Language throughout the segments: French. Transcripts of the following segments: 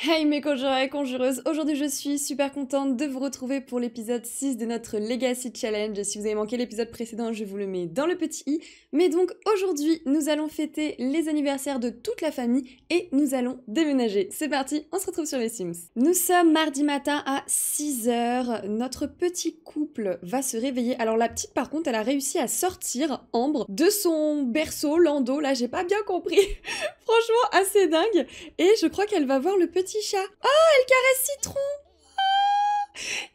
Hey mes conjureurs et conjureuses, aujourd'hui je suis super contente de vous retrouver pour l'épisode 6 de notre Legacy Challenge. Si vous avez manqué l'épisode précédent, je vous le mets dans le petit i. Mais donc aujourd'hui, nous allons fêter les anniversaires de toute la famille et nous allons déménager. C'est parti, on se retrouve sur les Sims. Nous sommes mardi matin à 6h, notre petit couple va se réveiller. Alors la petite par contre, elle a réussi à sortir Ambre de son berceau, Lando. là j'ai pas bien compris. Franchement assez dingue. Et je crois qu'elle va voir le petit Oh, elle caresse Citron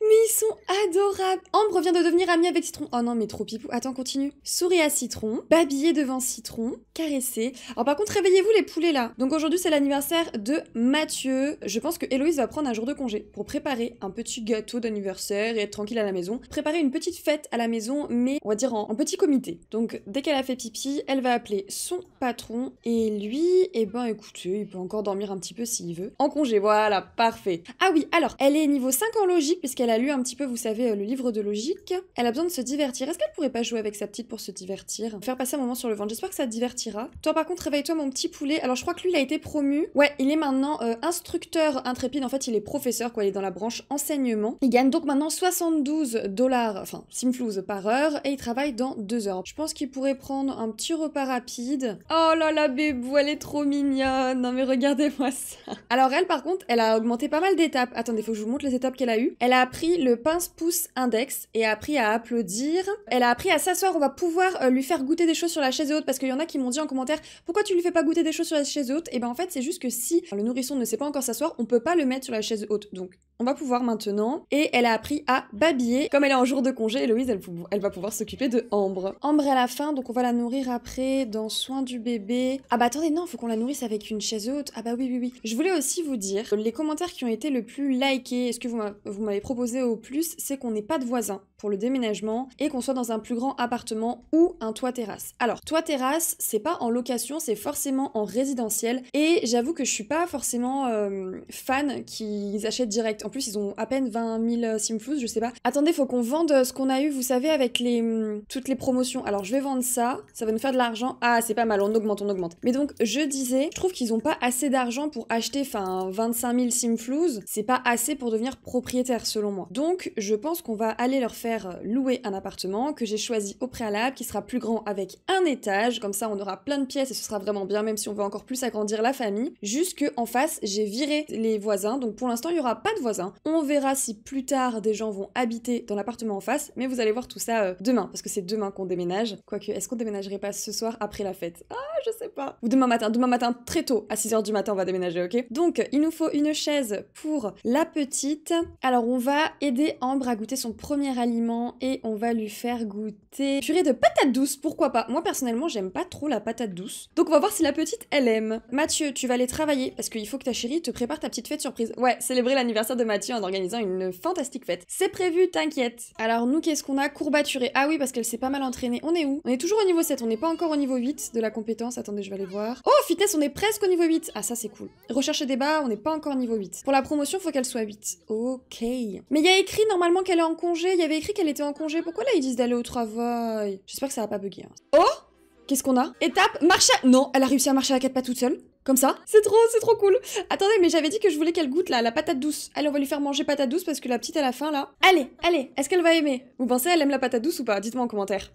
mais ils sont adorables. Ambre vient de devenir amie avec Citron. Oh non, mais trop pipou. Attends, continue. Souris à Citron, babiller devant Citron, caresser. Alors par contre, réveillez-vous les poulets là. Donc aujourd'hui, c'est l'anniversaire de Mathieu. Je pense que Héloïse va prendre un jour de congé pour préparer un petit gâteau d'anniversaire et être tranquille à la maison. Préparer une petite fête à la maison, mais on va dire en, petit comité. Donc dès qu'elle a fait pipi, elle va appeler son patron et lui, eh ben écoutez, il peut encore dormir un petit peu s'il veut. En congé, voilà, parfait. Ah oui, alors, elle est niveau 5 en logique puisqu'elle a lu un petit peu, vous savez, euh, le livre de logique. Elle a besoin de se divertir. Est-ce qu'elle pourrait pas jouer avec sa petite pour se divertir Faire passer un moment sur le ventre. J'espère que ça divertira. Toi, par contre, réveille-toi, mon petit poulet. Alors, je crois que lui, il a été promu. Ouais, il est maintenant euh, instructeur intrépide. En fait, il est professeur, quoi. Il est dans la branche enseignement. Il gagne donc maintenant 72 dollars, enfin, simflouz par heure, et il travaille dans deux heures. Je pense qu'il pourrait prendre un petit repas rapide. Oh là là, bébou, elle est trop mignonne. Non, mais regardez-moi ça. Alors, elle, par contre, elle a augmenté pas mal d'étapes. Attendez, faut que je vous montre les étapes qu'elle a eues. Elle a appris le pince-pouce index et a appris à applaudir. Elle a appris à s'asseoir. On va pouvoir euh, lui faire goûter des choses sur la chaise haute parce qu'il y en a qui m'ont dit en commentaire pourquoi tu lui fais pas goûter des choses sur la chaise haute. Et eh ben en fait, c'est juste que si le nourrisson ne sait pas encore s'asseoir, on peut pas le mettre sur la chaise haute. Donc on va pouvoir maintenant. Et elle a appris à babiller. Comme elle est en jour de congé, Héloïse, elle, va pouvoir s'occuper de Ambre. Ambre à la fin, donc on va la nourrir après dans soin du bébé. Ah bah attendez, non, faut qu'on la nourrisse avec une chaise haute. Ah bah oui, oui, oui. Je voulais aussi vous dire, les commentaires qui ont été le plus likés, ce que vous m'avez proposé au plus, c'est qu'on n'est pas de voisins le déménagement et qu'on soit dans un plus grand appartement ou un toit terrasse. Alors, toit terrasse, c'est pas en location, c'est forcément en résidentiel et j'avoue que je suis pas forcément euh, fan qu'ils achètent direct. En plus, ils ont à peine 20 000 simflouz, je sais pas. Attendez, faut qu'on vende euh, ce qu'on a eu, vous savez, avec les mm, toutes les promotions. Alors, je vais vendre ça, ça va nous faire de l'argent. Ah, c'est pas mal, on augmente, on augmente. Mais donc, je disais, je trouve qu'ils ont pas assez d'argent pour acheter, enfin, 25 000 simflouz. C'est pas assez pour devenir propriétaire, selon moi. Donc, je pense qu'on va aller leur faire louer un appartement que j'ai choisi au préalable, qui sera plus grand avec un étage, comme ça on aura plein de pièces et ce sera vraiment bien, même si on veut encore plus agrandir la famille. Jusque en face, j'ai viré les voisins, donc pour l'instant il n'y aura pas de voisins. On verra si plus tard des gens vont habiter dans l'appartement en face, mais vous allez voir tout ça euh, demain, parce que c'est demain qu'on déménage. Quoique, est-ce qu'on déménagerait pas ce soir après la fête Ah, je sais pas. Ou demain matin, demain matin très tôt, à 6h du matin on va déménager, ok Donc il nous faut une chaise pour la petite. Alors on va aider Ambre à goûter son premier aliment et on va lui faire goûter purée de patates douce, pourquoi pas Moi personnellement j'aime pas trop la patate douce. Donc on va voir si la petite elle aime. Mathieu, tu vas aller travailler parce qu'il faut que ta chérie te prépare ta petite fête surprise. Ouais, célébrer l'anniversaire de Mathieu en organisant une fantastique fête. C'est prévu, t'inquiète. Alors nous qu'est-ce qu'on a courbaturé Ah oui parce qu'elle s'est pas mal entraînée. On est où On est toujours au niveau 7, on n'est pas encore au niveau 8 de la compétence. Attendez, je vais aller voir. Oh fitness, on est presque au niveau 8. Ah ça c'est cool. Recherche et débat, on n'est pas encore au niveau 8. Pour la promotion, faut qu'elle soit 8. Ok. Mais il y a écrit normalement qu'elle est en congé, il y avait qu'elle était en congé. Pourquoi là, ils disent d'aller au travail J'espère que ça va pas bugger. Hein. Oh Qu'est-ce qu'on a Étape, marche à... Non, elle a réussi à marcher à quatre pas toute seule. Comme ça. C'est trop, c'est trop cool. Attendez, mais j'avais dit que je voulais qu'elle goûte la patate douce. Allez, on va lui faire manger patate douce parce que la petite a la fin là. Allez, allez, est-ce qu'elle va aimer Vous pensez, elle aime la patate douce ou pas Dites-moi en commentaire.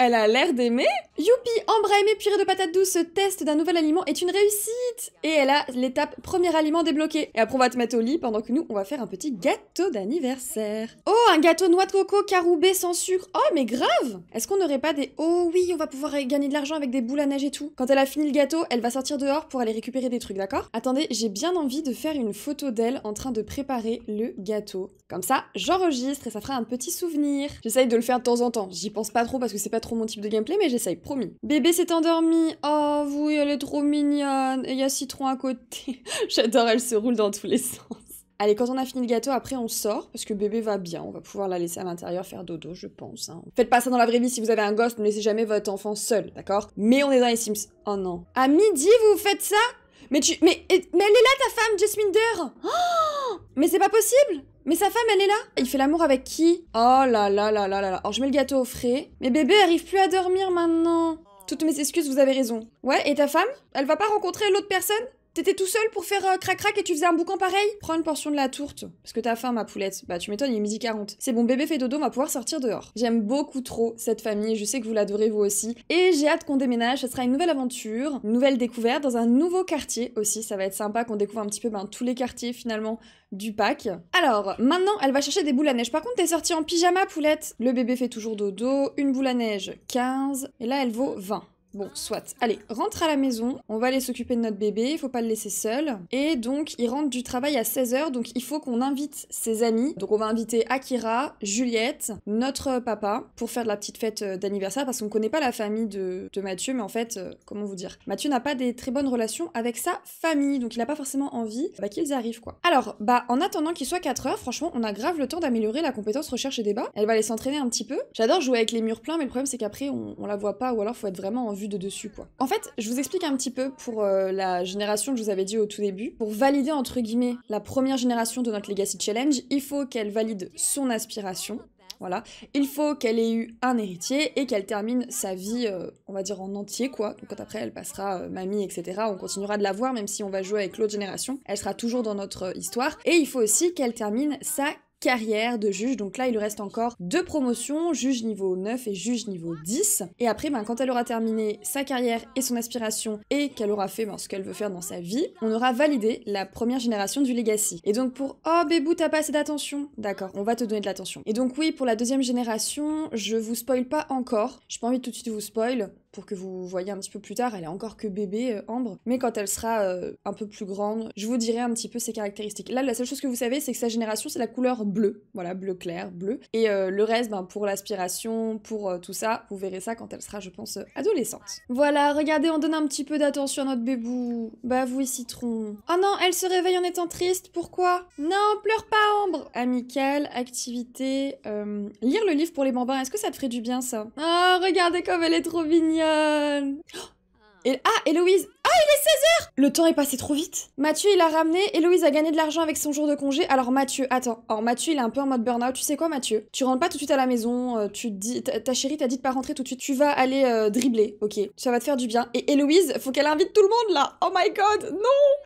Elle a l'air d'aimer Youpi Ambra aimé purée de patates douces, ce test d'un nouvel aliment est une réussite Et elle a l'étape premier aliment débloqué. Et après on va te mettre au lit pendant que nous on va faire un petit gâteau d'anniversaire. Oh un gâteau noix de coco caroubé sans sucre Oh mais grave Est-ce qu'on n'aurait pas des... Oh oui on va pouvoir gagner de l'argent avec des boules à neige et tout. Quand elle a fini le gâteau, elle va sortir dehors pour aller récupérer des trucs, d'accord Attendez, j'ai bien envie de faire une photo d'elle en train de préparer le gâteau. Comme ça, j'enregistre et ça fera un petit souvenir. J'essaye de le faire de temps en temps. J'y pense pas trop parce que c'est pas trop mon type de gameplay, mais j'essaye, promis. Bébé s'est endormi. Oh, vous, elle est trop mignonne. Et il y a Citron à côté. J'adore, elle se roule dans tous les sens. Allez, quand on a fini le gâteau, après on sort, parce que bébé va bien, on va pouvoir la laisser à l'intérieur faire dodo, je pense. Hein. Faites pas ça dans la vraie vie, si vous avez un gosse, ne laissez jamais votre enfant seul, d'accord Mais on est dans les Sims. Oh non. À midi, vous faites ça mais tu... Mais, mais elle est là, ta femme, Jasmine oh mais c'est pas possible Mais sa femme, elle est là Il fait l'amour avec qui Oh là là là là là là. Alors je mets le gâteau au frais. Mais bébé arrive plus à dormir maintenant. Toutes mes excuses, vous avez raison. Ouais, et ta femme Elle va pas rencontrer l'autre personne T'étais tout seul pour faire euh, crac-crac et tu faisais un boucan pareil Prends une portion de la tourte, parce que t'as faim, ma poulette. Bah, tu m'étonnes, il est midi 40. C'est bon, bébé fait dodo, on va pouvoir sortir dehors. J'aime beaucoup trop cette famille, je sais que vous l'adorez vous aussi. Et j'ai hâte qu'on déménage, ça sera une nouvelle aventure, une nouvelle découverte dans un nouveau quartier aussi. Ça va être sympa qu'on découvre un petit peu ben, tous les quartiers finalement du pack. Alors, maintenant, elle va chercher des boules à neige. Par contre, t'es sortie en pyjama, poulette. Le bébé fait toujours dodo, une boule à neige 15, et là, elle vaut 20. Bon, soit. Allez, rentre à la maison, on va aller s'occuper de notre bébé, Il faut pas le laisser seul. Et donc, il rentre du travail à 16h, donc il faut qu'on invite ses amis. Donc on va inviter Akira, Juliette, notre papa, pour faire de la petite fête euh, d'anniversaire, parce qu'on connaît pas la famille de, de Mathieu, mais en fait, euh, comment vous dire Mathieu n'a pas des très bonnes relations avec sa famille, donc il n'a pas forcément envie bah, qu'ils arrivent, quoi. Alors, bah, en attendant qu'il soit 4h, franchement, on a grave le temps d'améliorer la compétence recherche et débat. Elle va aller s'entraîner un petit peu. J'adore jouer avec les murs pleins, mais le problème c'est qu'après, on, on la voit pas, ou alors faut être vraiment en de dessus, quoi. En fait, je vous explique un petit peu pour euh, la génération que je vous avais dit au tout début. Pour valider, entre guillemets, la première génération de notre Legacy Challenge, il faut qu'elle valide son aspiration, voilà. Il faut qu'elle ait eu un héritier et qu'elle termine sa vie, euh, on va dire en entier, quoi. Donc quand après elle passera euh, mamie, etc., on continuera de la voir, même si on va jouer avec l'autre génération. Elle sera toujours dans notre histoire. Et il faut aussi qu'elle termine sa carrière de juge. Donc là, il lui reste encore deux promotions, juge niveau 9 et juge niveau 10. Et après, ben, quand elle aura terminé sa carrière et son aspiration et qu'elle aura fait ben, ce qu'elle veut faire dans sa vie, on aura validé la première génération du legacy. Et donc pour Oh Bébou, t'as pas assez d'attention D'accord, on va te donner de l'attention. Et donc oui, pour la deuxième génération, je vous spoil pas encore. J'ai pas envie de tout de suite vous spoil pour que vous voyez un petit peu plus tard. Elle est encore que bébé, euh, Ambre. Mais quand elle sera euh, un peu plus grande, je vous dirai un petit peu ses caractéristiques. Là, la seule chose que vous savez, c'est que sa génération, c'est la couleur bleue. Voilà, bleu clair, bleu. Et euh, le reste, ben, pour l'aspiration, pour tout ça, vous verrez ça quand elle sera, je pense, adolescente. Voilà, regardez, on donne un petit peu d'attention à notre bébou. Bah et citron. Oh non, elle se réveille en étant triste, pourquoi Non, pleure pas, Ambre Amical, activité, lire le livre pour les bambins, est-ce que ça te ferait du bien, ça oh, regardez comme elle est trop mignonne ah. Et, Ah, Héloïse Oh, il est 16h Le temps est passé trop vite. Mathieu, il a ramené, Héloïse a gagné de l'argent avec son jour de congé. Alors Mathieu, attends. Alors Mathieu, il est un peu en mode burn-out. Tu sais quoi, Mathieu Tu rentres pas tout de suite à la maison, euh, tu dis, ta chérie t'a dit de pas rentrer tout de suite. Tu vas aller euh, dribbler, ok Ça va te faire du bien. Et Héloïse, faut qu'elle invite tout le monde là Oh my god, non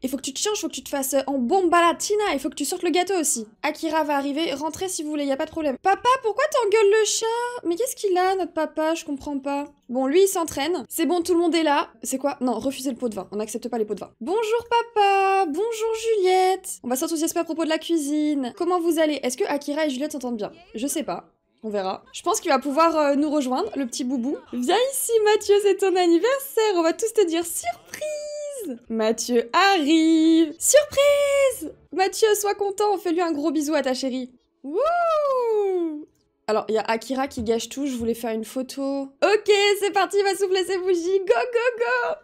Il faut que tu te changes, faut que tu te fasses euh, en bomba latina, il faut que tu sortes le gâteau aussi. Akira va arriver, rentrez si vous voulez, y a pas de problème. Papa, pourquoi t'engueules le chat Mais qu'est-ce qu'il a, notre papa Je comprends pas. Bon, lui, il s'entraîne. C'est bon, tout le monde est là. C'est quoi Non, refusez le pot on n'accepte pas les pots de vin. Bonjour papa Bonjour Juliette On va s'enthousiasmer à propos de la cuisine. Comment vous allez Est-ce que Akira et Juliette s'entendent bien Je sais pas. On verra. Je pense qu'il va pouvoir euh, nous rejoindre, le petit boubou. Viens ici Mathieu, c'est ton anniversaire On va tous te dire surprise Mathieu arrive Surprise Mathieu, sois content, fait lui un gros bisou à ta chérie. Wouh alors, il y a Akira qui gâche tout, je voulais faire une photo. Ok, c'est parti, va souffler ses bougies, go go go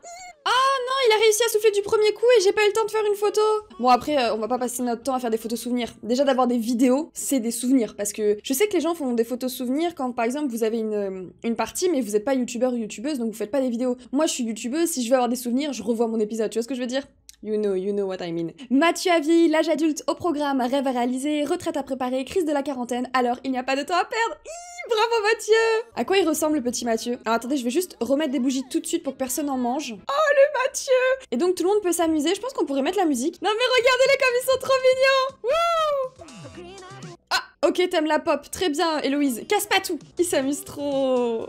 ah non, il a réussi à souffler du premier coup et j'ai pas eu le temps de faire une photo. Bon après, euh, on va pas passer notre temps à faire des photos souvenirs. Déjà d'avoir des vidéos, c'est des souvenirs parce que je sais que les gens font des photos souvenirs quand par exemple vous avez une, euh, une partie mais vous êtes pas youtubeur ou youtubeuse donc vous faites pas des vidéos. Moi je suis youtubeuse, si je veux avoir des souvenirs, je revois mon épisode, tu vois ce que je veux dire You know, you know what I mean. Mathieu à vie, l'âge adulte au programme, rêve à réaliser, retraite à préparer, crise de la quarantaine, alors il n'y a pas de temps à perdre. bravo Mathieu À quoi il ressemble le petit Mathieu Alors attendez, je vais juste remettre des bougies tout de suite pour que personne en mange. Oh le Mathieu Et donc tout le monde peut s'amuser, je pense qu'on pourrait mettre la musique. Non mais regardez-les comme ils sont trop mignons Wouh Ah, ok, t'aimes la pop, très bien Héloïse, casse pas tout Il s'amuse trop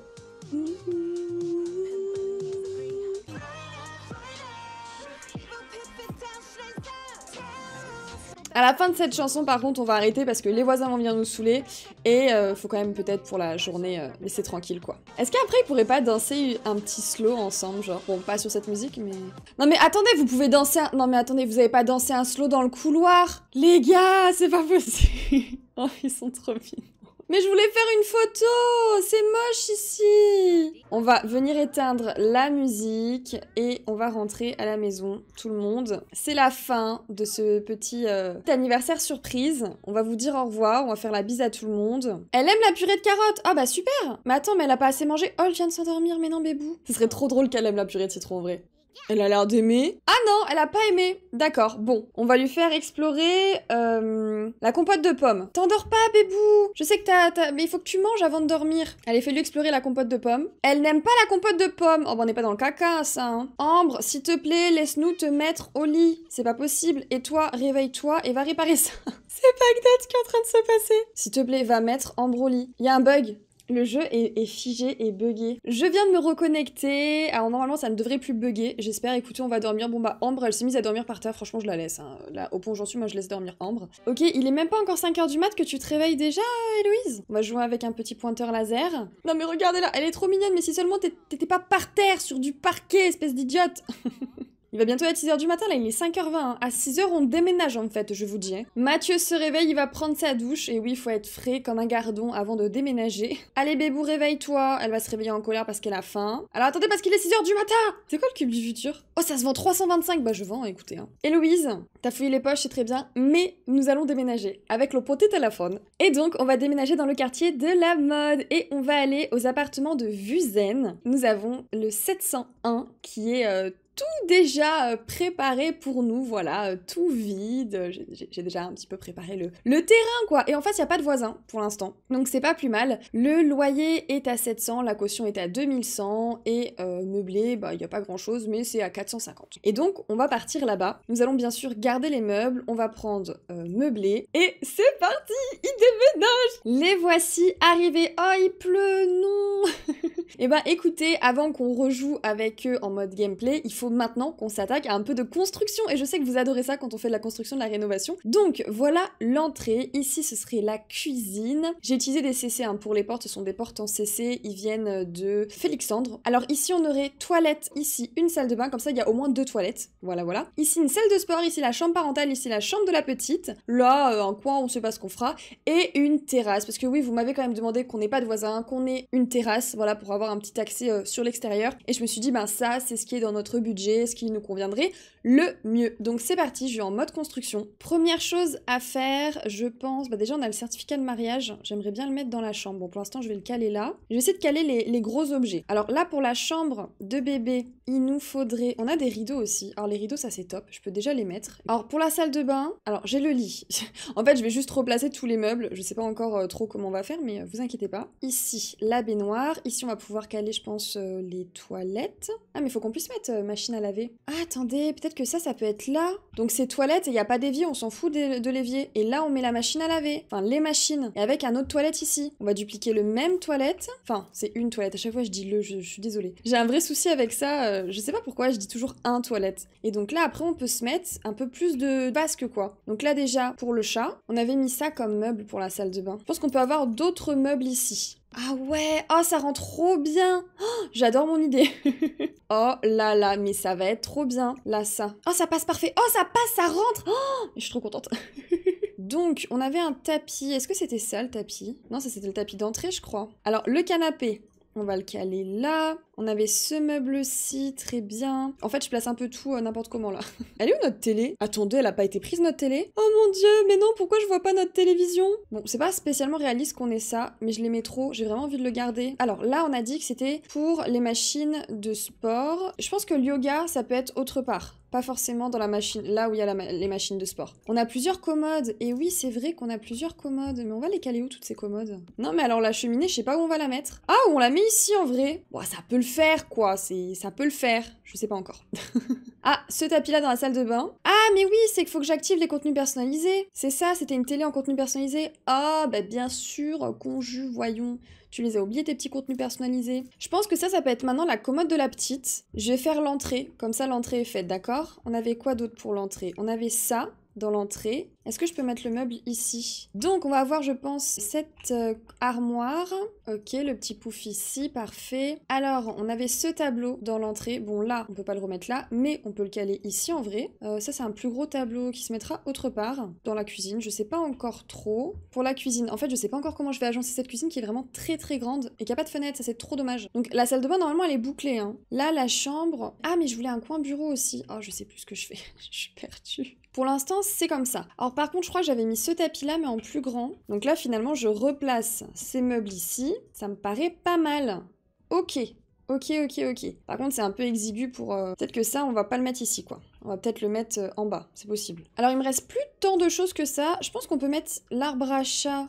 À la fin de cette chanson, par contre, on va arrêter parce que les voisins vont venir nous saouler et euh, faut quand même peut-être pour la journée euh, laisser tranquille quoi. Est-ce qu'après ils pourraient pas danser un petit slow ensemble, genre bon pas sur cette musique mais. Non mais attendez, vous pouvez danser. Un... Non mais attendez, vous avez pas dansé un slow dans le couloir, les gars, c'est pas possible. oh ils sont trop fins. Mais je voulais faire une photo C'est moche ici On va venir éteindre la musique et on va rentrer à la maison, tout le monde. C'est la fin de ce petit euh, anniversaire surprise. On va vous dire au revoir, on va faire la bise à tout le monde. Elle aime la purée de carottes Ah bah super Mais attends, mais elle a pas assez mangé. Oh, elle vient de s'endormir, mais non, bébou. Ce serait trop drôle qu'elle aime la purée de citron, en vrai. Elle a l'air d'aimer. Ah non, elle a pas aimé. D'accord, bon. On va lui faire explorer euh, la compote de pommes. T'endors pas, bébou Je sais que t'as... Mais il faut que tu manges avant de dormir. Allez, fais-lui explorer la compote de pommes. Elle n'aime pas la compote de pommes. Oh, bah on n'est pas dans le caca, ça. Hein. Ambre, s'il te plaît, laisse-nous te mettre au lit. C'est pas possible. Et toi, réveille-toi et va réparer ça. C'est pas ce qui est en train de se passer. S'il te plaît, va mettre Ambre au lit. Il y a un bug. Le jeu est, figé et buggé. Je viens de me reconnecter. Alors normalement ça ne devrait plus bugger. J'espère. Écoutez, on va dormir. Bon bah Ambre, elle s'est mise à dormir par terre. Franchement, je la laisse. Hein. Là, au pont, j'en suis, moi je laisse dormir Ambre. Ok, il est même pas encore 5h du mat que tu te réveilles déjà, Héloïse. On va jouer avec un petit pointeur laser. Non mais regardez là, elle est trop mignonne. Mais si seulement t'étais pas par terre sur du parquet, espèce d'idiote. Il va bientôt être 6h du matin, là il est 5h20. Hein. À 6h on déménage en fait, je vous dis. Hein. Mathieu se réveille, il va prendre sa douche. Et oui, il faut être frais comme un gardon avant de déménager. Allez bébou, réveille-toi. Elle va se réveiller en colère parce qu'elle a faim. Alors attendez, parce qu'il est 6h du matin C'est quoi le cube du futur Oh, ça se vend 325 Bah je vends, écoutez. Hein. Héloïse, t'as fouillé les poches, c'est très bien. Mais nous allons déménager avec le poté téléphone. Et donc on va déménager dans le quartier de la mode. Et on va aller aux appartements de Vuzen. Nous avons le 701 qui est... Euh, tout déjà euh, préparé pour nous, voilà, euh, tout vide. J'ai déjà un petit peu préparé le, terrain, quoi. Et en fait, il n'y a pas de voisin pour l'instant. Donc c'est pas plus mal. Le loyer est à 700, la caution est à 2100 et euh, meublé, bah il n'y a pas grand chose, mais c'est à 450. Et donc on va partir là-bas. Nous allons bien sûr garder les meubles, on va prendre meublé et c'est parti, il déménage Les voici arrivés. Oh, il pleut, non Eh bah écoutez, avant qu'on rejoue avec eux en mode gameplay, il faut maintenant qu'on s'attaque à un peu de construction et je sais que vous adorez ça quand on fait de la construction, de la rénovation. Donc voilà l'entrée. Ici ce serait la cuisine. J'ai utilisé des CC hein, pour les portes, ce sont des portes en CC, ils viennent de Félixandre. Alors ici on aurait toilette, ici une salle de bain, comme ça il y a au moins deux toilettes. Voilà voilà. Ici une salle de sport, ici la chambre parentale, ici la chambre de la petite. Là euh, un coin, on sait pas ce qu'on fera. Et une terrasse, parce que oui vous m'avez quand même demandé qu'on n'ait pas de voisins, qu'on ait une terrasse, voilà pour avoir un petit accès euh, sur l'extérieur. Et je me suis dit ben ça c'est ce qui est dans notre but ce qui nous conviendrait le mieux. Donc c'est parti, je suis en mode construction. Première chose à faire, je pense, bah, déjà on a le certificat de mariage, j'aimerais bien le mettre dans la chambre. Bon pour l'instant je vais le caler là. Je vais essayer de caler les, les gros objets. Alors là pour la chambre de bébé, il nous faudrait. On a des rideaux aussi. Alors les rideaux, ça c'est top. Je peux déjà les mettre. Alors pour la salle de bain, alors j'ai le lit. en fait, je vais juste replacer tous les meubles. Je sais pas encore euh, trop comment on va faire, mais euh, vous inquiétez pas. Ici, la baignoire. Ici, on va pouvoir caler, je pense, euh, les toilettes. Ah, mais faut qu'on puisse mettre machine à laver. Ah, attendez, peut-être que ça, ça peut être là. Donc c'est toilettes et il n'y a pas d'évier, on s'en fout de, l'évier. Et là, on met la machine à laver. Enfin, les machines. Et avec un autre toilette ici. On va dupliquer le même toilette. Enfin, c'est une toilette. À chaque fois, je dis le, je, suis désolée. J'ai un vrai souci avec ça. Euh, je sais pas pourquoi, je dis toujours un toilette. Et donc là, après, on peut se mettre un peu plus de basque, quoi. Donc là, déjà, pour le chat, on avait mis ça comme meuble pour la salle de bain. Je pense qu'on peut avoir d'autres meubles ici. Ah ouais, oh ça rend trop bien. Oh, j'adore mon idée. oh là là, mais ça va être trop bien. Là ça. Oh ça passe parfait. Oh ça passe, ça rentre. Oh, je suis trop contente. Donc, on avait un tapis. Est-ce que c'était ça le tapis Non, ça c'était le tapis d'entrée, je crois. Alors, le canapé, on va le caler là. On avait ce meuble-ci, très bien. En fait, je place un peu tout euh, n'importe comment là. elle est où notre télé Attendez, elle a pas été prise notre télé Oh mon dieu, mais non, pourquoi je vois pas notre télévision Bon, c'est pas spécialement réaliste qu'on ait ça, mais je l'aimais trop, j'ai vraiment envie de le garder. Alors là, on a dit que c'était pour les machines de sport. Je pense que le yoga, ça peut être autre part pas forcément dans la machine, là où il y a les machines de sport. On a plusieurs commodes, et oui, c'est vrai qu'on a plusieurs commodes, mais on va les caler où toutes ces commodes Non, mais alors la cheminée, je sais pas où on va la mettre. Ah, on la met ici en vrai ça peut le faire, quoi. C'est, ça peut le faire. Je sais pas encore. ah, ce tapis-là dans la salle de bain. Ah, mais oui, c'est qu'il faut que j'active les contenus personnalisés. C'est ça, c'était une télé en contenu personnalisé. Ah, bah bien sûr, conju, voyons. Tu les as oubliés tes petits contenus personnalisés. Je pense que ça, ça peut être maintenant la commode de la petite. Je vais faire l'entrée, comme ça l'entrée est faite, d'accord On avait quoi d'autre pour l'entrée On avait ça dans l'entrée. Est-ce que je peux mettre le meuble ici Donc on va avoir je pense cette euh, armoire. Ok, le petit pouf ici, parfait. Alors on avait ce tableau dans l'entrée. Bon là, on peut pas le remettre là, mais on peut le caler ici en vrai. Euh, ça c'est un plus gros tableau qui se mettra autre part, dans la cuisine. Je sais pas encore trop. Pour la cuisine, en fait je sais pas encore comment je vais agencer cette cuisine qui est vraiment très très grande et qui a pas de fenêtre, ça c'est trop dommage. Donc la salle de bain normalement elle est bouclée. Hein. Là la chambre... Ah mais je voulais un coin bureau aussi. Oh je sais plus ce que je fais, je suis perdue. Pour l'instant c'est comme ça par contre, je crois que j'avais mis ce tapis là, mais en plus grand. Donc là, finalement, je replace ces meubles ici. Ça me paraît pas mal. Ok, ok, ok, ok. Par contre, c'est un peu exigu pour... Euh, peut-être que ça, on va pas le mettre ici, quoi. On va peut-être le mettre euh, en bas, c'est possible. Alors, il me reste plus tant de choses que ça. Je pense qu'on peut mettre l'arbre à chat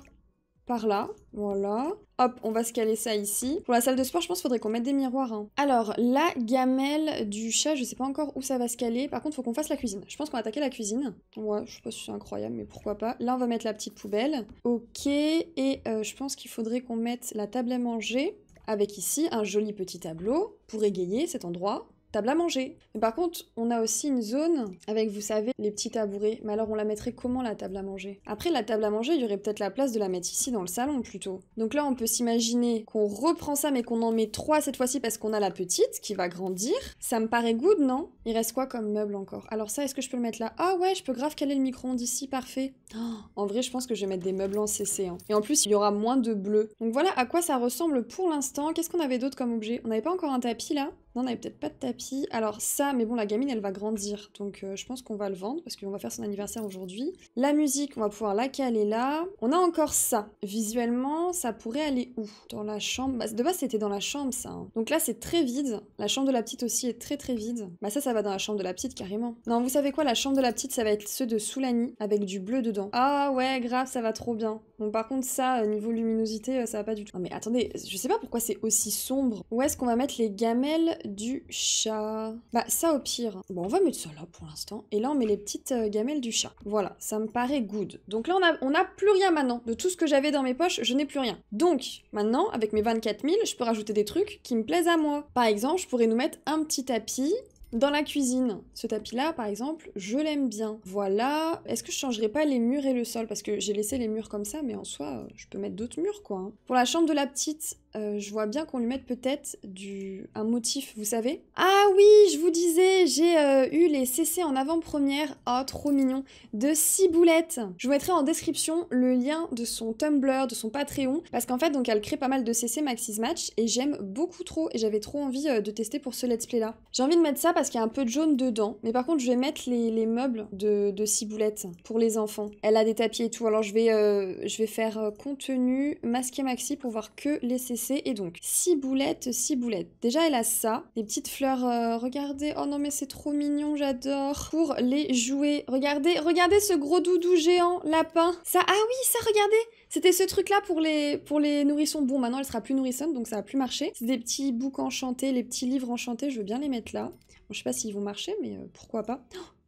par là. Voilà. Hop, on va se caler ça ici. Pour la salle de sport, je pense qu'il faudrait qu'on mette des miroirs. Hein. Alors, la gamelle du chat, je sais pas encore où ça va se caler. Par contre, faut qu'on fasse la cuisine. Je pense qu'on va attaquer la cuisine. Ouais, je sais pas si c'est incroyable, mais pourquoi pas. Là, on va mettre la petite poubelle. Ok, et euh, je pense qu'il faudrait qu'on mette la table à manger avec ici un joli petit tableau pour égayer cet endroit table à manger. Mais par contre, on a aussi une zone avec, vous savez, les petits tabourets. Mais alors, on la mettrait comment la table à manger Après, la table à manger, il y aurait peut-être la place de la mettre ici dans le salon plutôt. Donc là, on peut s'imaginer qu'on reprend ça, mais qu'on en met trois cette fois-ci parce qu'on a la petite qui va grandir. Ça me paraît good, non Il reste quoi comme meuble encore Alors ça, est-ce que je peux le mettre là Ah ouais, je peux grave caler le micro-ondes ici, parfait. Oh, en vrai, je pense que je vais mettre des meubles en CC. Hein. Et en plus, il y aura moins de bleu. Donc voilà à quoi ça ressemble pour l'instant. Qu'est-ce qu'on avait d'autre comme objet On n'avait pas encore un tapis là non, on avait peut-être pas de tapis. Alors ça, mais bon, la gamine, elle va grandir. Donc euh, je pense qu'on va le vendre parce qu'on va faire son anniversaire aujourd'hui. La musique, on va pouvoir la caler là. On a encore ça. Visuellement, ça pourrait aller où Dans la chambre. Bah, de base, c'était dans la chambre, ça. Hein. Donc là, c'est très vide. La chambre de la petite aussi est très très vide. Bah ça, ça va dans la chambre de la petite carrément. Non, vous savez quoi La chambre de la petite, ça va être ceux de Soulani avec du bleu dedans. Ah ouais, grave, ça va trop bien. Donc par contre ça, niveau luminosité, euh, ça va pas du tout. Non mais attendez, je sais pas pourquoi c'est aussi sombre. Où est-ce qu'on va mettre les gamelles du chat Bah ça au pire. Bon on va mettre ça là pour l'instant. Et là on met les petites euh, gamelles du chat. Voilà, ça me paraît good. Donc là on a, on a plus rien maintenant. De tout ce que j'avais dans mes poches, je n'ai plus rien. Donc maintenant, avec mes 24 000, je peux rajouter des trucs qui me plaisent à moi. Par exemple, je pourrais nous mettre un petit tapis dans la cuisine, ce tapis-là, par exemple, je l'aime bien. Voilà. Est-ce que je changerais pas les murs et le sol Parce que j'ai laissé les murs comme ça, mais en soi, euh, je peux mettre d'autres murs, quoi. Hein. Pour la chambre de la petite, euh, je vois bien qu'on lui mette peut-être du... un motif, vous savez. Ah oui, je vous disais, j'ai euh, eu les CC en avant-première, oh trop mignon, de Ciboulette. Je vous mettrai en description le lien de son Tumblr, de son Patreon, parce qu'en fait, donc elle crée pas mal de CC Maxis Match, et j'aime beaucoup trop, et j'avais trop envie de tester pour ce let's play là. J'ai envie de mettre ça parce qu'il y a un peu de jaune dedans. Mais par contre, je vais mettre les, meubles de, de, ciboulette pour les enfants. Elle a des tapis et tout. Alors, je vais, euh, je vais faire euh, contenu masquer maxi pour voir que les CC. Et donc, ciboulette, ciboulette. Déjà, elle a ça. Les petites fleurs. Euh, regardez. Oh non, mais c'est trop mignon. J'adore. Pour les jouets. Regardez. Regardez ce gros doudou géant. Lapin. Ça. Ah oui, ça, regardez. C'était ce truc-là pour les, pour les nourrissons. Bon, maintenant, elle sera plus nourrissonne, donc ça va plus marché. C'est des petits boucs enchantés, les petits livres enchantés. Je veux bien les mettre là. Je sais pas s'ils vont marcher, mais euh, pourquoi pas.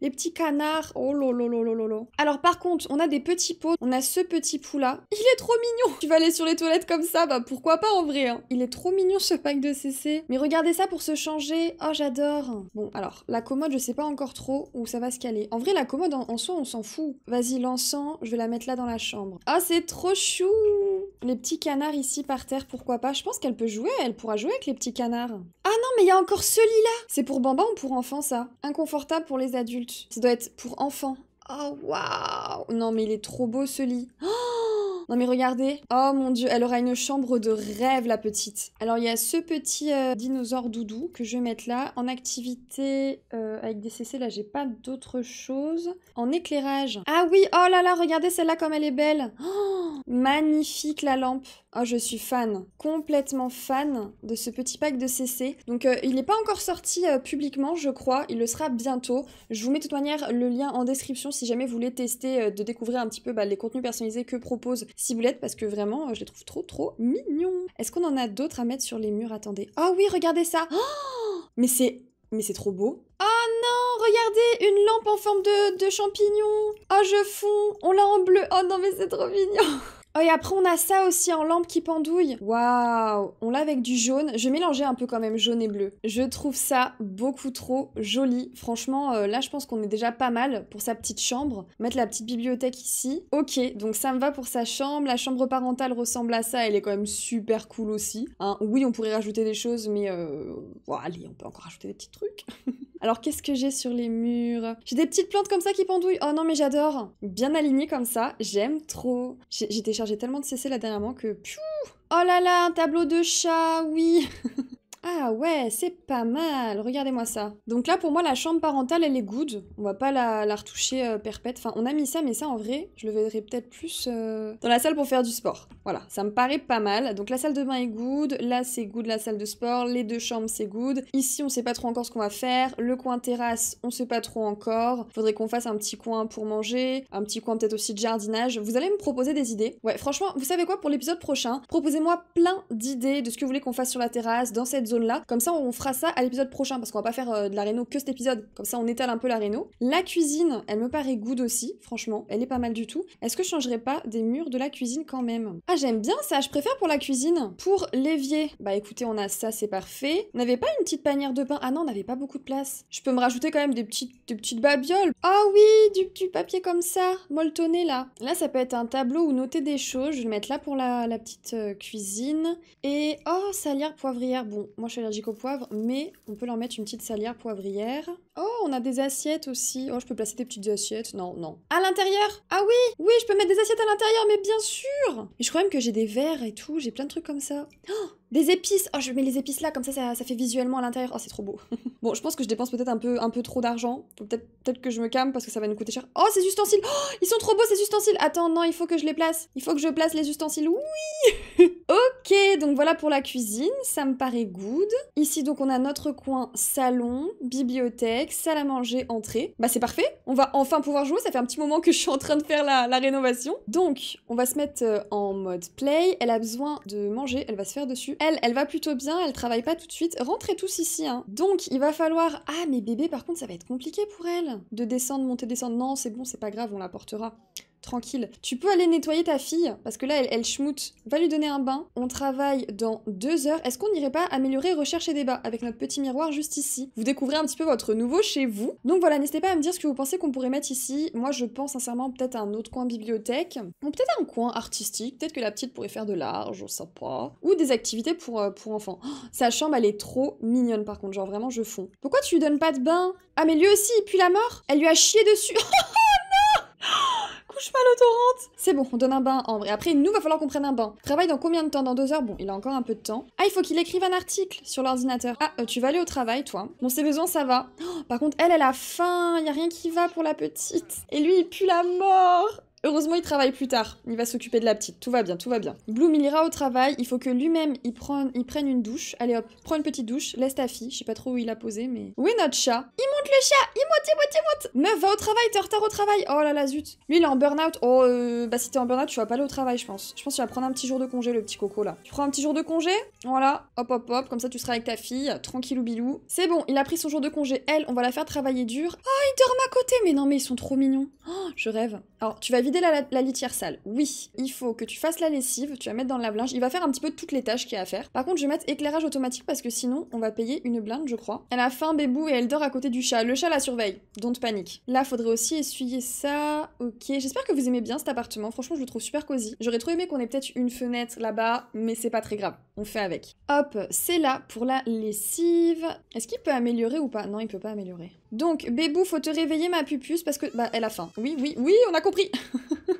Les petits canards. Oh lolo. Alors par contre, on a des petits pots. On a ce petit pou là. Il est trop mignon. Tu vas aller sur les toilettes comme ça, bah pourquoi pas en vrai. Hein. Il est trop mignon ce pack de CC. Mais regardez ça pour se changer. Oh j'adore. Bon alors, la commode, je sais pas encore trop où ça va se caler. En vrai, la commode en, soi, on s'en fout. Vas-y, l'encens, je vais la mettre là dans la chambre. Ah, oh, c'est trop chou Les petits canards ici par terre, pourquoi pas Je pense qu'elle peut jouer, elle pourra jouer avec les petits canards. Ah non, mais il y a encore ce lit là C'est pour bambins ou pour enfants ça Inconfortable pour les adultes. Ça doit être pour enfants. Oh waouh Non mais il est trop beau ce lit. Oh non mais regardez. Oh mon dieu, elle aura une chambre de rêve la petite. Alors il y a ce petit euh, dinosaure doudou que je vais mettre là. En activité euh, avec des CC, là j'ai pas d'autre chose. En éclairage. Ah oui, oh là là, regardez celle-là comme elle est belle. Oh, magnifique la lampe. Oh je suis fan, complètement fan de ce petit pack de CC. Donc euh, il n'est pas encore sorti publiquement je crois, il le sera bientôt. Je vous mets de toute manière le lien en description si jamais vous voulez tester, de découvrir un petit peu bah, les contenus personnalisés que propose ciboulette parce que vraiment, euh, je les trouve trop, trop mignons. Est-ce qu'on en a d'autres à mettre sur les murs Attendez. Oh oui, regardez ça oh Mais c'est... Mais c'est trop beau. Oh non, regardez, une lampe en forme de, de champignon. Oh, je fonds. On l'a en bleu. Oh non, mais c'est trop mignon. Oh, et après, on a ça aussi en lampe qui pendouille. Waouh On l'a avec du jaune. Je mélangeais un peu quand même jaune et bleu. Je trouve ça beaucoup trop joli. Franchement, euh, là, je pense qu'on est déjà pas mal pour sa petite chambre. Mettre la petite bibliothèque ici. Ok, donc ça me va pour sa chambre. La chambre parentale ressemble à ça. Elle est quand même super cool aussi. Hein. oui, on pourrait rajouter des choses, mais... Euh... allez, on peut encore rajouter des petits trucs. Alors qu'est-ce que j'ai sur les murs J'ai des petites plantes comme ça qui pendouillent. Oh non mais j'adore. Bien alignées comme ça, j'aime trop. J'ai chargée tellement de CC la dernièrement que... Piou oh là là, un tableau de chat, oui Ah ouais, c'est pas mal, regardez-moi ça. Donc là, pour moi, la chambre parentale, elle est good. On va pas la, la retoucher euh, perpète. Enfin, on a mis ça, mais ça, en vrai, je le verrais peut-être plus euh, dans la salle pour faire du sport. Voilà, ça me paraît pas mal. Donc la salle de bain est good, là, c'est good la salle de sport, les deux chambres, c'est good. Ici, on sait pas trop encore ce qu'on va faire. Le coin terrasse, on sait pas trop encore. Faudrait qu'on fasse un petit coin pour manger, un petit coin peut-être aussi de jardinage. Vous allez me proposer des idées. Ouais, franchement, vous savez quoi, pour l'épisode prochain, proposez-moi plein d'idées de ce que vous voulez qu'on fasse sur la terrasse, dans cette zone là. Comme ça, on fera ça à l'épisode prochain parce qu'on va pas faire euh, de la réno que cet épisode. Comme ça, on étale un peu la réno. La cuisine, elle me paraît good aussi, franchement. Elle est pas mal du tout. Est-ce que je changerais pas des murs de la cuisine quand même Ah, j'aime bien ça. Je préfère pour la cuisine. Pour l'évier, bah écoutez, on a ça, c'est parfait. On n'avait pas une petite panière de pain Ah non, on n'avait pas beaucoup de place. Je peux me rajouter quand même des petites, petites babioles. Ah oui, du papier comme ça, molletonné là. Là, ça peut être un tableau ou noter des choses. Je vais le mettre là pour la, petite euh, cuisine. Et oh, salière poivrière. Bon, moi, je suis allergique au poivre, mais on peut leur mettre une petite salière poivrière. Oh, on a des assiettes aussi. Oh, je peux placer des petites assiettes. Non, non. À l'intérieur Ah oui Oui, je peux mettre des assiettes à l'intérieur, mais bien sûr Mais je crois même que j'ai des verres et tout. J'ai plein de trucs comme ça. Oh des épices Oh, je mets les épices là, comme ça, ça, fait visuellement à l'intérieur. Oh, c'est trop beau. bon, je pense que je dépense peut-être un peu, un peu trop d'argent. Peut-être peut que je me calme parce que ça va nous coûter cher. Oh, ces ustensiles oh, Ils sont trop beaux, ces ustensiles Attends, non, il faut que je les place. Il faut que je place les ustensiles. Oui Ok, donc voilà pour la cuisine. Ça me paraît good. Ici, donc, on a notre coin salon, bibliothèque, salle à manger, entrée. Bah, c'est parfait. On va enfin pouvoir jouer. Ça fait un petit moment que je suis en train de faire la rénovation. Donc, on va se mettre euh, en mode play. Elle a besoin de manger. Elle va se faire dessus elle, elle va plutôt bien, elle travaille pas tout de suite, rentrez tous ici. Hein. Donc il va falloir... Ah mais bébé par contre ça va être compliqué pour elle de descendre, monter, descendre. Non c'est bon, c'est pas grave, on la portera tranquille. Tu peux aller nettoyer ta fille, parce que là, elle, schmoute. Va lui donner un bain. On travaille dans deux heures. Est-ce qu'on n'irait pas améliorer recherche et débat avec notre petit miroir juste ici Vous découvrez un petit peu votre nouveau chez vous. Donc voilà, n'hésitez pas à me dire ce que vous pensez qu'on pourrait mettre ici. Moi, je pense sincèrement peut-être un autre coin bibliothèque, ou peut-être un coin artistique. Peut-être que la petite pourrait faire de l'art, je sais pas. Ou des activités pour, euh, pour enfants. Oh, sa chambre, elle est trop mignonne par contre. Genre vraiment, je fonds. Pourquoi tu lui donnes pas de bain Ah, mais lui aussi, il pue la mort Elle lui a chié dessus couche mal C'est bon, on donne un bain Ambre. Et Après, nous, va falloir qu'on prenne un bain. Travaille dans combien de temps Dans deux heures Bon, il a encore un peu de temps. Ah, il faut qu'il écrive un article sur l'ordinateur. Ah, euh, tu vas aller au travail, toi. Bon, ses besoins, ça va. Oh, par contre, elle, elle a faim. Il Y a rien qui va pour la petite. Et lui, il pue la mort. Heureusement, il travaille plus tard. Il va s'occuper de la petite. Tout va bien, tout va bien. Bloom, il ira au travail. Il faut que lui-même, il prenne, une douche. Allez hop, prends une petite douche. Laisse ta fille. Je sais pas trop où il a posé, mais. Où est notre chat Il monte le chat Il monte, il monte, il monte Meuf, va au travail, t'es en retard au travail. Oh là là, zut. Lui, il est en burn-out. Oh, euh, bah si t'es en burn-out, tu vas pas aller au travail, je pense. Je pense qu'il va prendre un petit jour de congé, le petit coco là. Tu prends un petit jour de congé Voilà. Hop, hop, hop. Comme ça, tu seras avec ta fille. Tranquille ou bilou. C'est bon, il a pris son jour de congé. Elle, on va la faire travailler dur. Oh, il dort à côté. Mais non, mais ils sont trop mignons. Oh, je rêve. Alors, tu vas vite la, litière sale. Oui, il faut que tu fasses la lessive, tu vas mettre dans la lave-linge. Il va faire un petit peu toutes les tâches qu'il y a à faire. Par contre, je vais mettre éclairage automatique parce que sinon, on va payer une blinde, je crois. Elle a faim, bébou, et elle dort à côté du chat. Le chat la surveille, don't panique. Là, faudrait aussi essuyer ça. Ok, j'espère que vous aimez bien cet appartement. Franchement, je le trouve super cosy. J'aurais trop aimé qu'on ait peut-être une fenêtre là-bas, mais c'est pas très grave. On fait avec. Hop, c'est là pour la lessive. Est-ce qu'il peut améliorer ou pas Non, il peut pas améliorer. Donc, bébou, faut te réveiller ma pupus parce que bah elle a faim. Oui, oui, oui, on a compris.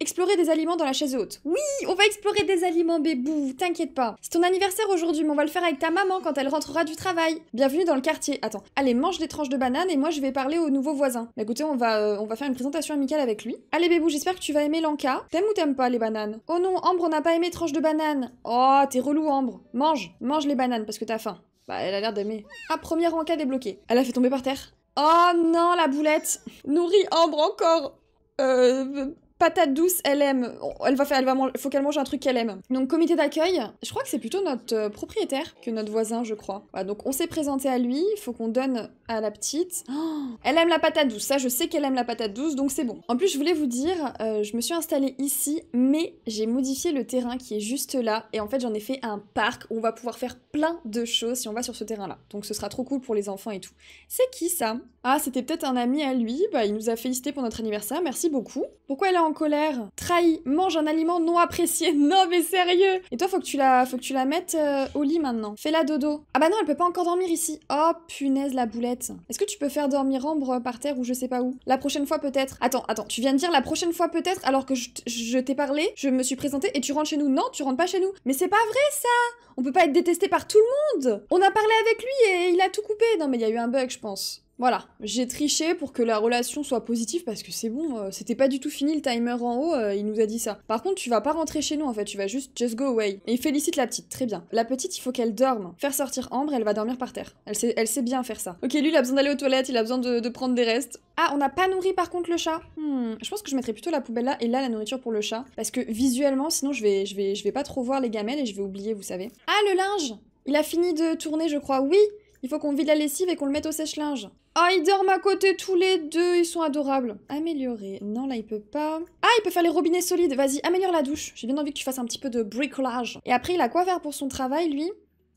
Explorer des aliments dans la chaise haute. Oui, on va explorer des aliments, bébou, t'inquiète pas. C'est ton anniversaire aujourd'hui, mais on va le faire avec ta maman quand elle rentrera du travail. Bienvenue dans le quartier. Attends, allez, mange des tranches de banane et moi je vais parler au nouveau voisin. Bah, écoutez, on va, euh, on va faire une présentation amicale avec lui. Allez, bébou, j'espère que tu vas aimer l'anka. T'aimes ou t'aimes pas les bananes Oh non, Ambre, on n'a pas aimé tranches de banane. Oh, t'es relou, Ambre. Mange, mange les bananes parce que t'as faim. Bah, elle a l'air d'aimer. Ah, première Anka débloquée. Elle a fait tomber par terre. Oh non, la boulette Nourris Ambre encore 呃不。patate douce, elle aime. Elle va faire, elle va manger, faut qu'elle mange un truc qu'elle aime. Donc comité d'accueil, je crois que c'est plutôt notre euh, propriétaire que notre voisin, je crois. Ah, donc on s'est présenté à lui, il faut qu'on donne à la petite. Oh, elle aime la patate douce, ça je sais qu'elle aime la patate douce, donc c'est bon. En plus, je voulais vous dire, euh, je me suis installée ici, mais j'ai modifié le terrain qui est juste là, et en fait j'en ai fait un parc où on va pouvoir faire plein de choses si on va sur ce terrain-là. Donc ce sera trop cool pour les enfants et tout. C'est qui ça Ah, c'était peut-être un ami à lui, bah il nous a félicité pour notre anniversaire, merci beaucoup. Pourquoi elle a en colère, trahi, mange un aliment non apprécié. Non mais sérieux Et toi, faut que tu la, faut que tu la mettes euh, au lit maintenant. Fais-la dodo. Ah bah non, elle peut pas encore dormir ici. Oh punaise la boulette. Est-ce que tu peux faire dormir Ambre par terre ou je sais pas où La prochaine fois peut-être. Attends, attends, tu viens de dire la prochaine fois peut-être alors que je, je t'ai parlé, je me suis présentée et tu rentres chez nous. Non, tu rentres pas chez nous. Mais c'est pas vrai ça On peut pas être détesté par tout le monde On a parlé avec lui et il a tout coupé. Non mais il y a eu un bug je pense. Voilà, j'ai triché pour que la relation soit positive parce que c'est bon, euh, c'était pas du tout fini le timer en haut, euh, il nous a dit ça. Par contre, tu vas pas rentrer chez nous en fait, tu vas juste just go away. Et il félicite la petite, très bien. La petite, il faut qu'elle dorme. Faire sortir Ambre, elle va dormir par terre. Elle sait, bien faire ça. Ok, lui, il a besoin d'aller aux toilettes, il a besoin de, prendre des restes. Ah, on n'a pas nourri par contre le chat. Hmm. je pense que je mettrais plutôt la poubelle là et là la nourriture pour le chat. Parce que visuellement, sinon je vais, je vais, je vais pas trop voir les gamelles et je vais oublier, vous savez. Ah, le linge Il a fini de tourner, je crois. Oui, il faut qu'on vide la lessive et qu'on le mette au sèche-linge. Ah, ils dorment à côté tous les deux, ils sont adorables. Améliorer. Non, là, il peut pas. Ah, il peut faire les robinets solides. Vas-y, améliore la douche. J'ai bien envie que tu fasses un petit peu de bricolage. Et après, il a quoi faire pour son travail, lui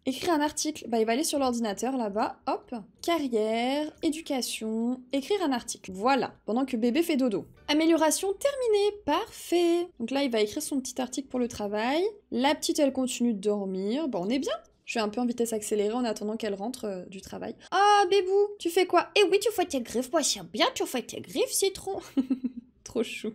Écrire un article. Bah, il va aller sur l'ordinateur là-bas. Hop. Carrière, éducation, écrire un article. Voilà. Pendant que bébé fait dodo. Amélioration terminée. Parfait. Donc là, il va écrire son petit article pour le travail. La petite, elle continue de dormir. Bah, on est bien. Je suis un peu en vitesse accélérée en attendant qu'elle rentre euh, du travail. Ah, bébou, tu fais quoi Eh oui, tu fais tes griffes, moi c'est bien, tu fais tes griffes, citron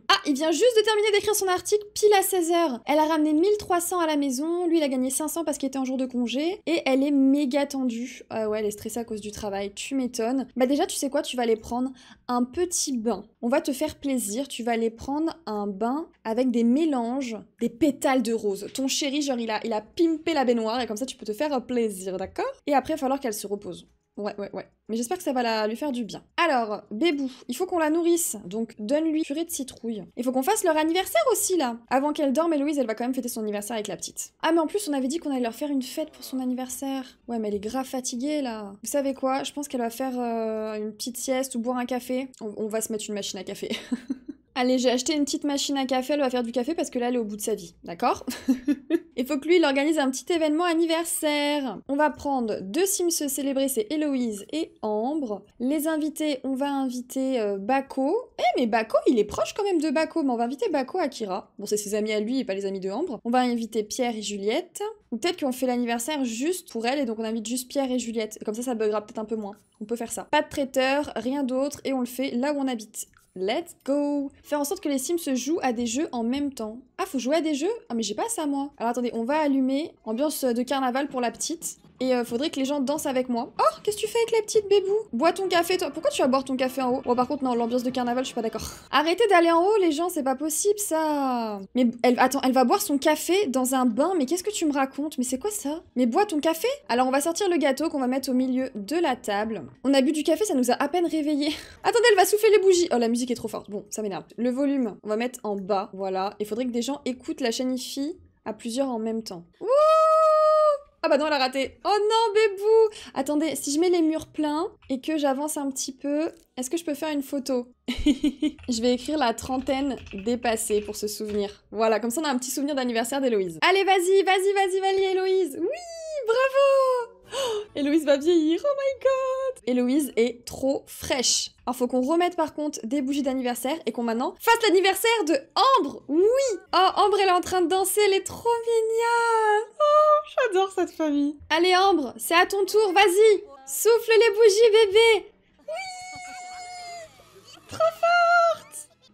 Ah, il vient juste de terminer d'écrire son article pile à 16h. Elle a ramené 1300 à la maison, lui il a gagné 500 parce qu'il était en jour de congé et elle est méga tendue. Ah ouais, elle est stressée à cause du travail, tu m'étonnes. Bah déjà, tu sais quoi, tu vas aller prendre un petit bain. On va te faire plaisir, tu vas aller prendre un bain avec des mélanges, des pétales de rose. Ton chéri, genre, il a, il a pimpé la baignoire et comme ça, tu peux te faire plaisir, d'accord Et après, il va falloir qu'elle se repose. Ouais, ouais, ouais. Mais j'espère que ça va la, lui faire du bien. Alors, Bébou, il faut qu'on la nourrisse. Donc, donne-lui purée de citrouille. Il faut qu'on fasse leur anniversaire aussi, là. Avant qu'elle dorme, Héloïse, elle va quand même fêter son anniversaire avec la petite. Ah, mais en plus, on avait dit qu'on allait leur faire une fête pour son anniversaire. Ouais, mais elle est grave fatiguée, là. Vous savez quoi Je pense qu'elle va faire euh, une petite sieste ou boire un café. on va se mettre une machine à café. Allez, j'ai acheté une petite machine à café, elle va faire du café parce que là, elle est au bout de sa vie, d'accord Il faut que lui, il organise un petit événement anniversaire. On va prendre deux Sims célébrés, c'est Héloïse et Ambre. Les invités, on va inviter Baco. Euh, Bako. Eh, mais Bako, il est proche quand même de Bako, mais on va inviter Bako Akira. Bon, c'est ses amis à lui et pas les amis de Ambre. On va inviter Pierre et Juliette. Ou peut-être qu'on fait l'anniversaire juste pour elle et donc on invite juste Pierre et Juliette. Comme ça, ça buggera peut-être un peu moins. On peut faire ça. Pas de traiteur, rien d'autre et on le fait là où on habite. Let's go Faire en sorte que les Sims se jouent à des jeux en même temps. Ah, faut jouer à des jeux Ah, mais j'ai pas ça, moi. Alors attendez, on va allumer ambiance euh, de carnaval pour la petite. Et euh, faudrait que les gens dansent avec moi. Oh, qu'est-ce que tu fais avec la petite bébou Bois ton café, toi. Pourquoi tu vas boire ton café en haut Bon, par contre, non, l'ambiance de carnaval, je suis pas d'accord. Arrêtez d'aller en haut, les gens, c'est pas possible, ça. Mais elle, attends, elle va boire son café dans un bain, mais qu'est-ce que tu me racontes Mais c'est quoi ça Mais bois ton café Alors, on va sortir le gâteau qu'on va mettre au milieu de la table. On a bu du café, ça nous a à peine réveillés. Attendez, elle va souffler les bougies. Oh, la musique est trop forte. Bon, ça m'énerve. Le volume, on va mettre en bas, voilà. Il faudrait que des gens écoutent la chaîne IFI à plusieurs en même temps. Ah bah non, elle a raté. Oh non, bébou Attendez, si je mets les murs pleins et que j'avance un petit peu, est-ce que je peux faire une photo Je vais écrire la trentaine dépassée pour ce souvenir. Voilà, comme ça on a un petit souvenir d'anniversaire d'Héloïse. Allez, vas-y, vas-y, vas-y, vas-y, Héloïse Oui Bravo oh, va vieillir, oh my god Héloïse est trop fraîche. Alors faut qu'on remette par contre des bougies d'anniversaire et qu'on maintenant fasse l'anniversaire de Ambre Oui Oh Ambre elle est en train de danser, elle est trop mignonne Oh j'adore cette famille Allez Ambre, c'est à ton tour, vas-y Souffle les bougies bébé Oui Trop forte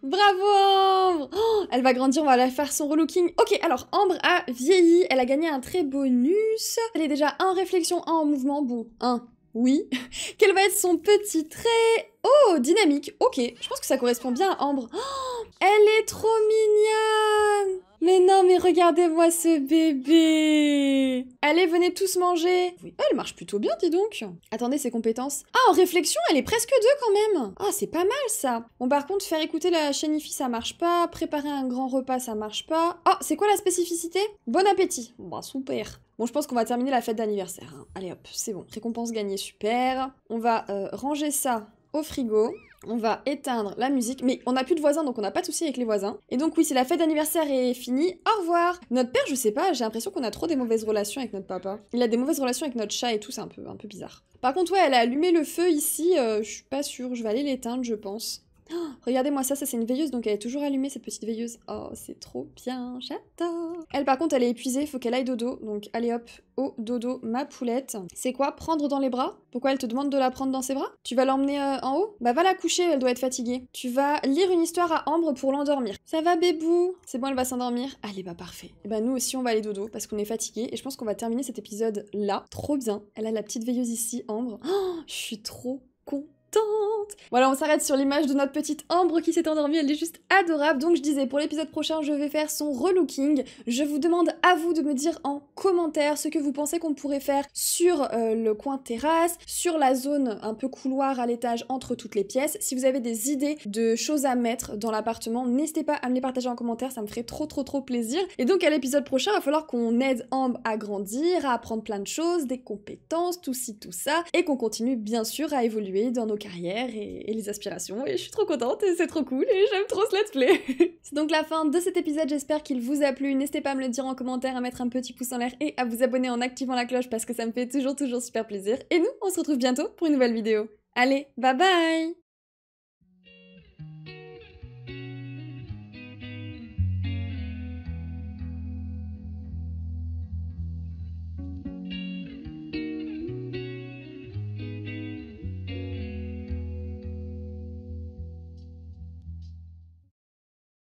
Bravo Ambre oh, Elle va grandir, on va aller faire son relooking. Ok, alors Ambre a vieilli, elle a gagné un très bonus. Elle est déjà en réflexion, un en mouvement, bon, 1 oui. Quel va être son petit trait Oh, dynamique, ok. Je pense que ça correspond bien à Ambre. elle est trop mignonne mais non, mais regardez-moi ce bébé Allez, venez tous manger Oui, ah, elle marche plutôt bien, dis donc Attendez, ses compétences. Ah, en réflexion, elle est presque deux quand même Ah, c'est pas mal, ça Bon, par contre, faire écouter la chaîne IFI, ça marche pas. Préparer un grand repas, ça marche pas. Ah, c'est quoi la spécificité Bon appétit Bon, bah, super Bon, je pense qu'on va terminer la fête d'anniversaire. Hein. Allez, hop, c'est bon. Récompense gagnée, super. On va euh, ranger ça au frigo. On va éteindre la musique, mais on n'a plus de voisins, donc on n'a pas de souci avec les voisins. Et donc oui, c'est la fête d'anniversaire est finie. Au revoir. Notre père, je sais pas, j'ai l'impression qu'on a trop des mauvaises relations avec notre papa. Il a des mauvaises relations avec notre chat et tout, c'est un peu, un peu bizarre. Par contre, ouais, elle a allumé le feu ici. Euh, je suis pas sûre, je vais aller l'éteindre, je pense. Regardez-moi ça, ça c'est une veilleuse, donc elle est toujours allumée cette petite veilleuse. Oh, c'est trop bien, j'adore. Elle par contre, elle est épuisée, faut qu'elle aille dodo. Donc allez hop, au dodo, ma poulette. C'est quoi Prendre dans les bras Pourquoi elle te demande de la prendre dans ses bras Tu vas l'emmener euh, en haut Bah va la coucher, elle doit être fatiguée. Tu vas lire une histoire à Ambre pour l'endormir. Ça va bébou C'est bon, elle va s'endormir. Allez, bah parfait. Et eh bah nous aussi on va aller dodo parce qu'on est fatigué et je pense qu'on va terminer cet épisode là. Trop bien. Elle a la petite veilleuse ici, Ambre. je suis trop con voilà, on s'arrête sur l'image de notre petite Ambre qui s'est endormie, elle est juste adorable. Donc je disais, pour l'épisode prochain, je vais faire son relooking. Je vous demande à vous de me dire en commentaire ce que vous pensez qu'on pourrait faire sur euh, le coin terrasse, sur la zone un peu couloir à l'étage entre toutes les pièces. Si vous avez des idées de choses à mettre dans l'appartement, n'hésitez pas à me les partager en commentaire, ça me ferait trop trop trop plaisir. Et donc à l'épisode prochain, il va falloir qu'on aide Ambre à grandir, à apprendre plein de choses, des compétences, tout ci, tout ça, et qu'on continue bien sûr à évoluer dans nos carrière et, les aspirations, et je suis trop contente, et c'est trop cool, et j'aime trop ce let's play C'est donc la fin de cet épisode, j'espère qu'il vous a plu, n'hésitez pas à me le dire en commentaire, à mettre un petit pouce en l'air, et à vous abonner en activant la cloche, parce que ça me fait toujours toujours super plaisir, et nous, on se retrouve bientôt pour une nouvelle vidéo. Allez, bye bye